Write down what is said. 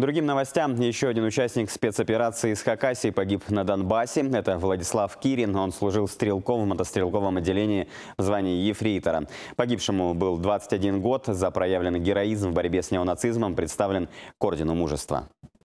К другим новостям. Еще один участник спецоперации из Хакасии погиб на Донбассе. Это Владислав Кирин. Он служил стрелком в мотострелковом отделении в звании ефрейтора. Погибшему был 21 год. За проявленный героизм в борьбе с неонацизмом представлен к Ордену Мужества.